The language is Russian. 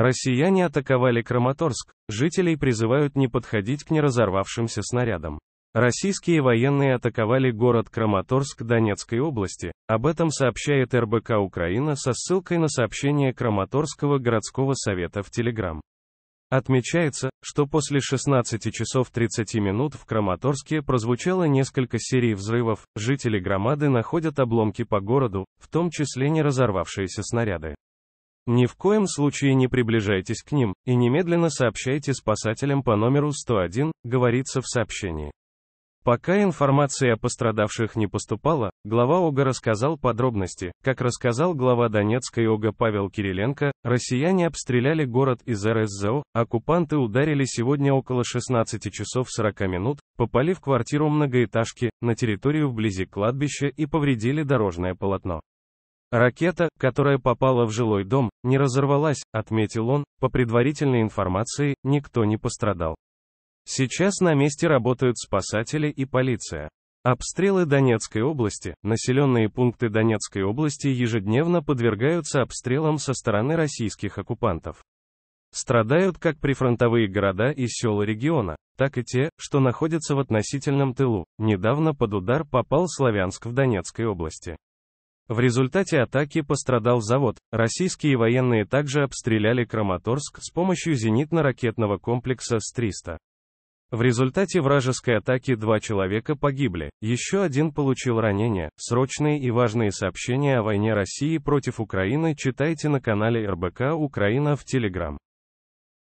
Россияне атаковали Краматорск, жителей призывают не подходить к неразорвавшимся снарядам. Российские военные атаковали город Краматорск Донецкой области, об этом сообщает РБК Украина со ссылкой на сообщение Краматорского городского совета в Телеграм. Отмечается, что после 16 часов 30 минут в Краматорске прозвучало несколько серий взрывов, жители громады находят обломки по городу, в том числе не разорвавшиеся снаряды. Ни в коем случае не приближайтесь к ним, и немедленно сообщайте спасателям по номеру 101, говорится в сообщении. Пока информации о пострадавших не поступала, глава ОГА рассказал подробности. Как рассказал глава Донецкой ОГА Павел Кириленко, россияне обстреляли город из РСЗО, оккупанты ударили сегодня около 16 часов 40 минут, попали в квартиру многоэтажки, на территорию вблизи кладбища и повредили дорожное полотно. Ракета, которая попала в жилой дом, не разорвалась, отметил он, по предварительной информации, никто не пострадал. Сейчас на месте работают спасатели и полиция. Обстрелы Донецкой области, населенные пункты Донецкой области ежедневно подвергаются обстрелам со стороны российских оккупантов. Страдают как прифронтовые города и села региона, так и те, что находятся в относительном тылу. Недавно под удар попал Славянск в Донецкой области. В результате атаки пострадал завод. Российские военные также обстреляли Краматорск с помощью зенитно-ракетного комплекса С-300. В результате вражеской атаки два человека погибли, еще один получил ранение. Срочные и важные сообщения о войне России против Украины читайте на канале РБК Украина в Телеграм.